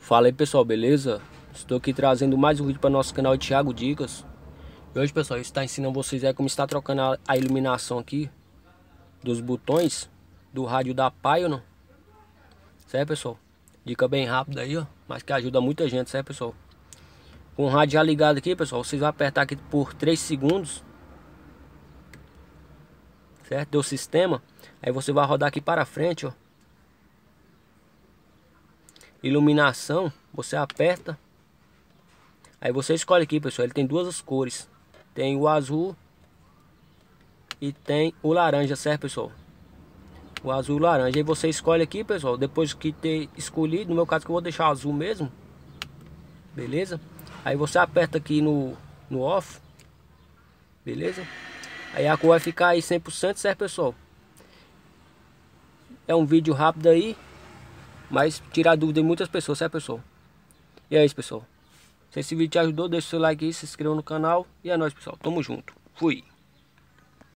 Fala aí pessoal, beleza? Estou aqui trazendo mais um vídeo para nosso canal Thiago Dicas. E hoje pessoal, eu estou tá ensinando vocês aí como está trocando a, a iluminação aqui dos botões do rádio da Pioneer. Certo pessoal? Dica bem rápida aí, ó, mas que ajuda muita gente, certo pessoal? Com o rádio já ligado aqui, pessoal, vocês vão apertar aqui por 3 segundos. Certo? Deu sistema. Aí você vai rodar aqui para frente, ó iluminação, você aperta. Aí você escolhe aqui, pessoal, ele tem duas cores. Tem o azul e tem o laranja, certo, pessoal? O azul e o laranja. Aí você escolhe aqui, pessoal, depois que ter escolhido, no meu caso que eu vou deixar azul mesmo. Beleza? Aí você aperta aqui no, no off. Beleza? Aí a cor vai ficar aí 100%, certo, pessoal? É um vídeo rápido aí mas tirar dúvida de muitas pessoas, certo é pessoal? E é isso pessoal. Se esse vídeo te ajudou, deixa o seu like aí, se inscreva no canal. E é nóis pessoal, tamo junto. Fui.